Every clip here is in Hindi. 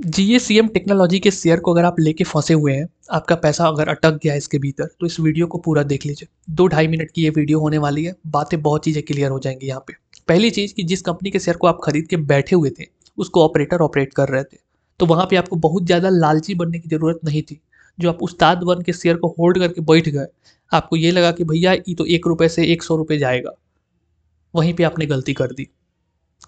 जी ये सी टेक्नोलॉजी के शेयर को अगर आप लेके फंसे हुए हैं आपका पैसा अगर अटक गया इसके भीतर तो इस वीडियो को पूरा देख लीजिए दो ढाई मिनट की ये वीडियो होने वाली है बातें बहुत चीज़ें क्लियर हो जाएंगी यहाँ पे पहली चीज़ कि जिस कंपनी के शेयर को आप खरीद के बैठे हुए थे उसको ऑपरेटर ऑपरेट कर रहे थे तो वहाँ पर आपको बहुत ज़्यादा लालची बनने की ज़रूरत नहीं थी जो आप उस्ताद वन के शेयर को होल्ड करके बैठ गए आपको ये लगा कि भैया ये तो एक रुपये से एक सौ रुपये जाएगा वहीं पर आपने गलती कर दी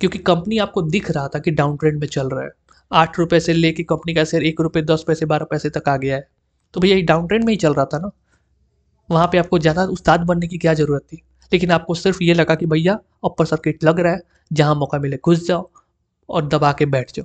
क्योंकि कंपनी आपको दिख रहा था कि डाउन ट्रेंड में चल रहा है आठ रुपये से लेके कंपनी का शेयर एक रुपये दस पैसे बारह पैसे तक आ गया है तो भैया ये डाउन ट्रेंड में ही चल रहा था ना वहाँ पे आपको ज़्यादा उस्ताद बनने की क्या ज़रूरत थी लेकिन आपको सिर्फ ये लगा कि भैया अपर सर्किट लग रहा है जहाँ मौका मिले घुस जाओ और दबा के बैठ जाओ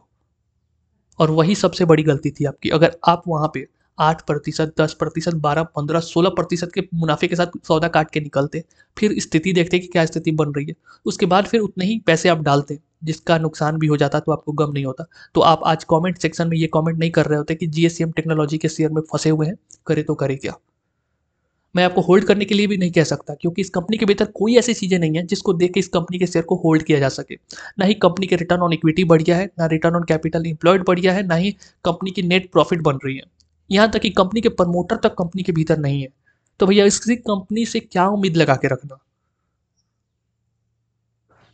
और वही सबसे बड़ी गलती थी आपकी अगर आप वहाँ पे आठ प्रतिशत दस प्रतिशत बारह पंद्रह सोलह प्रतिशत के मुनाफे के साथ सौदा काट के निकलते फिर स्थिति देखते कि क्या स्थिति बन रही है उसके बाद फिर उतने ही पैसे आप डालते जिसका नुकसान भी हो जाता तो आपको गम नहीं होता तो आप आज कमेंट सेक्शन में ये कमेंट नहीं कर रहे होते कि जीएसएम टेक्नोलॉजी के शेयर में फंसे हुए हैं करे तो करे क्या मैं आपको होल्ड करने के लिए भी नहीं कह सकता क्योंकि इस कंपनी के भीतर कोई ऐसी चीज़ें नहीं है जिसको देख के इस कंपनी के शेयर को होल्ड किया जा सके ना ही कंपनी के रिटर्न ऑन इक्विटी बढ़ गया है ना रिटर्न ऑन कैपिटल इंप्लॉयड बढ़ गया है ना ही कंपनी की नेट प्रॉफिट बन रही है यहाँ तक कि कंपनी के प्रमोटर तक कंपनी के भीतर नहीं है तो भैया इस कंपनी से क्या उम्मीद लगा के रखना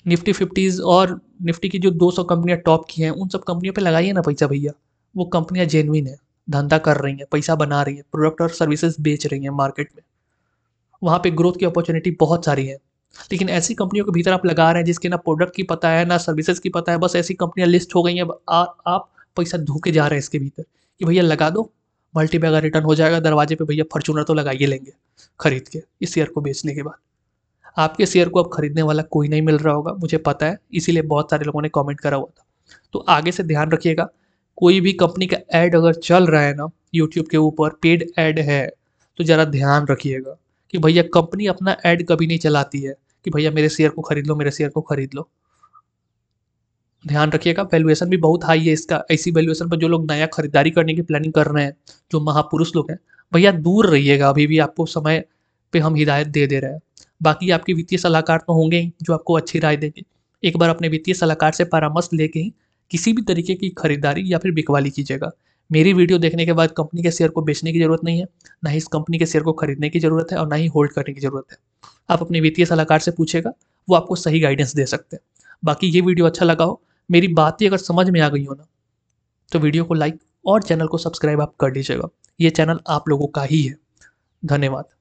निफ्टी फिफ्टीज़ और निफ्टी की जो 200 कंपनियां टॉप की हैं उन सब कंपनियों पे लगाइए ना पैसा भैया वो कंपनियां जेनविन है धंधा कर रही हैं पैसा बना रही हैं प्रोडक्ट और सर्विसेज बेच रही हैं मार्केट में वहाँ पे ग्रोथ की अपॉर्चुनिटी बहुत सारी है लेकिन ऐसी कंपनियों के भीतर आप लगा रहे हैं जिसके ना प्रोडक्ट की पता है ना सर्विसेज की पता है बस ऐसी कंपनियाँ लिस्ट हो गई हैं आप पैसा धोके जा रहे हैं इसके भीतर कि भैया लगा दो मल्टी रिटर्न हो जाएगा दरवाजे पे भैया फॉर्चूनर तो लगा ही लेंगे खरीद के इस शेयर को बेचने के बाद आपके शेयर को अब खरीदने वाला कोई नहीं मिल रहा होगा मुझे पता है इसीलिए बहुत सारे लोगों ने कमेंट करा हुआ था तो आगे से ध्यान रखिएगा कोई भी कंपनी का ऐड अगर चल रहा है ना यूट्यूब के ऊपर पेड ऐड है तो ज़रा ध्यान रखिएगा कि भैया कंपनी अपना ऐड कभी नहीं चलाती है कि भैया मेरे शेयर को खरीद लो मेरे शेयर को खरीद लो ध्यान रखिएगा वैल्यूएशन भी बहुत हाई है इसका ऐसी वैल्यूएशन पर जो लोग नया खरीदारी करने की प्लानिंग कर रहे हैं जो महापुरुष लोग हैं भैया दूर रहिएगा अभी भी आपको समय पे हम हिदायत दे दे रहे हैं बाकी आपके वित्तीय सलाहकार तो होंगे ही जो आपको अच्छी राय देंगे एक बार अपने वित्तीय सलाहकार से परामर्श लेके ही किसी भी तरीके की खरीदारी या फिर बिकवाली कीजिएगा मेरी वीडियो देखने के बाद कंपनी के शेयर को बेचने की जरूरत नहीं है ना ही इस कंपनी के शेयर को खरीदने की जरूरत है और ना ही होल्ड करने की जरूरत है आप अपने वित्तीय सलाहकार से पूछेगा वो आपको सही गाइडेंस दे सकते हैं बाकी ये वीडियो अच्छा लगा हो मेरी बातें अगर समझ में आ गई हो ना तो वीडियो को लाइक और चैनल को सब्सक्राइब आप कर लीजिएगा ये चैनल आप लोगों का ही है धन्यवाद